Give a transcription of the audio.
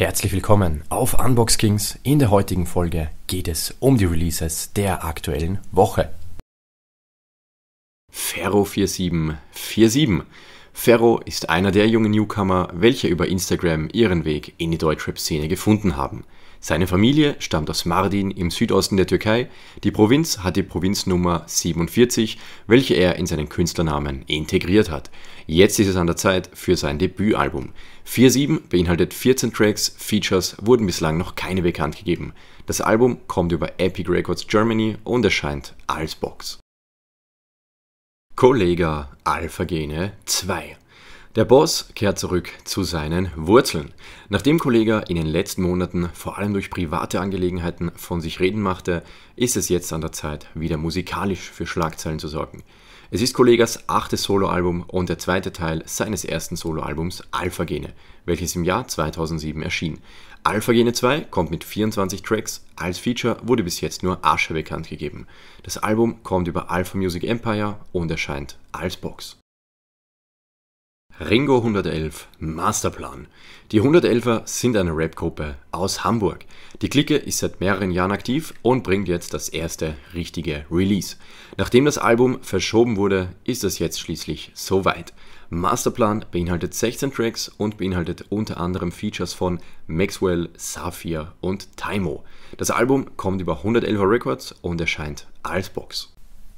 Herzlich willkommen auf Unbox Kings. In der heutigen Folge geht es um die Releases der aktuellen Woche. Ferro 4747 Ferro ist einer der jungen Newcomer, welche über Instagram ihren Weg in die Deutschrap-Szene gefunden haben. Seine Familie stammt aus Mardin im Südosten der Türkei. Die Provinz hat die Provinznummer 47, welche er in seinen Künstlernamen integriert hat. Jetzt ist es an der Zeit für sein Debütalbum. 4.7 beinhaltet 14 Tracks, Features wurden bislang noch keine bekannt gegeben. Das Album kommt über Epic Records Germany und erscheint als Box. Kollega Alphagene 2. Der Boss kehrt zurück zu seinen Wurzeln. Nachdem Kollega in den letzten Monaten vor allem durch private Angelegenheiten von sich reden machte, ist es jetzt an der Zeit, wieder musikalisch für Schlagzeilen zu sorgen. Es ist Kollegas achtes Soloalbum und der zweite Teil seines ersten Soloalbums Alpha Gene, welches im Jahr 2007 erschien. Alpha Gene 2 kommt mit 24 Tracks, als Feature wurde bis jetzt nur Asche bekannt gegeben. Das Album kommt über Alpha Music Empire und erscheint als Box. Ringo 111 Masterplan. Die 111er sind eine Rapgruppe aus Hamburg. Die Clique ist seit mehreren Jahren aktiv und bringt jetzt das erste richtige Release. Nachdem das Album verschoben wurde, ist es jetzt schließlich soweit. Masterplan beinhaltet 16 Tracks und beinhaltet unter anderem Features von Maxwell, Sapphire und Taimo. Das Album kommt über 111er Records und erscheint als Box.